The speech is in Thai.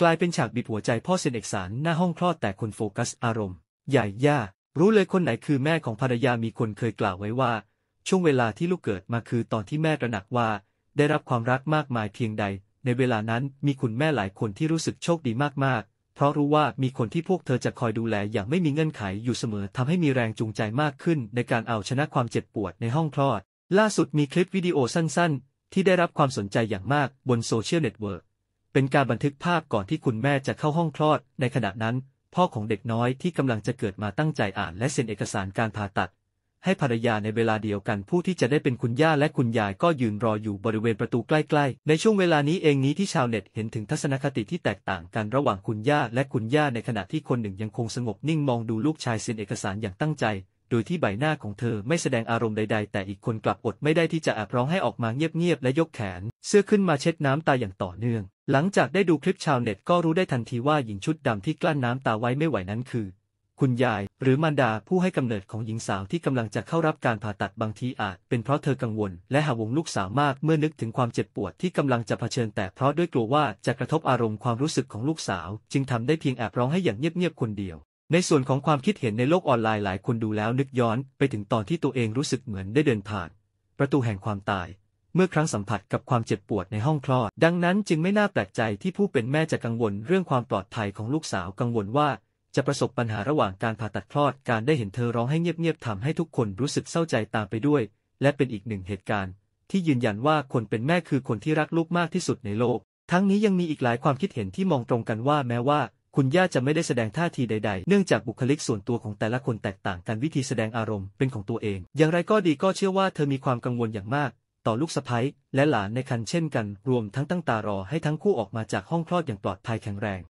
กลายเป็นฉากบีบหัวใจพ่อเซนเอกสารหน้าห้องคลอดแต่คนโฟกัสอารมณ์ ใหญ่ย่ารู้เลยคนไหนคือแม่ของภรรยามีคนเคยกล่าวไว้ว่าช่วงเวลาที่ลูกเกิดมาคือตอนที่แม่ระหนักว่า ได้รับความรักมากมายเพียงใด ในเวลานั้นมีคุณแม่หลายคนที่รู้สึกโชคดีมากๆ เพราะรู้ว่ามีคนที่พวกเธอจะคอยดูแลอย่างไม่มีเงื่อนไขอยู่เสมอทำให้มีแรงจูงใจมากขึ้น ในการเอาชนะความเจ็บปวดในห้องคลอด ล่าสุดมีคลิปวิดีโอสั้น ๆ ที่ได้รับความสนใจอย่างมากบนโซเชียลเน็ตเวิร์กเป็นการบันทึกภาพก่อนที่คุณแม่จะเข้าห้องคลอด ในขณะนั้นพ่อของเด็กน้อยที่กำลังจะเกิดมาตั้งใจอ่านและเซ็นเอกสารการผ่าตัดให้ภรรยาในเวลาเดียวกันผู้ที่จะได้เป็นคุณย่าและคุณยายก็ยืนรออยู่บริเวณประตูใกล้ๆ ในช่วงเวลานี้เองนี้ที่ชาวเน็ตเห็นถึงทัศนคติที่แตกต่างกันระหว่างคุณย่าและคุณย่าในขณะที่คนหนึ่งยังคงสงบนิ่งมองดูลูกชายเซ็นเอกสารอย่างตั้งใจโดยที่ใบหน้าของเธอไม่แสดงอารมณ์ใดๆ แต่อีกคนกลับอดไม่ได้ที่จะแอบร้องให้ออกมาเงียบๆและยกแขนเสื้อขึ้นมาเช็ดน้ำตาอย่างต่อเนื่องหลังจากได้ดูคลิปชาวเน็ตก็รู้ได้ทันทีว่าหญิงชุดดำที่กลั้นน้ำตาไว้ไม่ไหวนั้นคือ คุณยายหรือมารดาผู้ให้กำเนิดของหญิงสาวที่กำลังจะเข้ารับการผ่าตัดบางทีอาจเป็นเพราะเธอกังวลและหาวงลูกสาวมากเมื่อนึกถึงความเจ็บปวดที่กำลังจะเผชิญแต่เพราะด้วยกลัวว่าจะกระทบอารมณ์ความรู้สึกของลูกสาวจึงทำได้เพียงแอบร้องให้อย่างเงียบๆคนเดียว ในส่วนของความคิดเห็นในโลกออนไลน์หลายคนดูแล้วนึกย้อนไปถึงตอนที่ตัวเองรู้สึกเหมือนได้เดินผ่านประตูแห่งความตายเมื่อครั้งสัมผัสกับความเจ็บปวดในห้องคลอด ดังนั้นจึงไม่น่าแปลกใจที่ผู้เป็นแม่จะกังวลเรื่องความปลอดภัยของลูกสาว กังวลว่าจะประสบปัญหาระหว่างการผ่าตัดคลอด การได้เห็นเธอร้องให้เงียบๆ ทำให้ทุกคนรู้สึกเศร้าใจตามไปด้วย และเป็นอีกหนึ่งเหตุการณ์ที่ยืนยันว่าคนเป็นแม่คือคนที่รักลูกมากที่สุดในโลก ทั้งนี้ยังมีอีกหลายความคิดเห็นที่มองตรงกันว่าแม้ว่าคุณย่าจะไม่ได้แสดงท่าทีใดๆ เนื่องจากบุคลิกส่วนตัวของแต่ละคนแตกต่างกันวิธีแสดงอารมณ์เป็นของตัวเอง อย่างไรก็ดีก็เชื่อว่าเธอมีความกังวลอย่างมากต่อลูกสะใภ้และหลานในคันเช่นกัน รวมทั้งตั้งตารอให้ทั้งคู่ออกมาจากห้องคลอดอย่างปลอดภัยแข็งแรง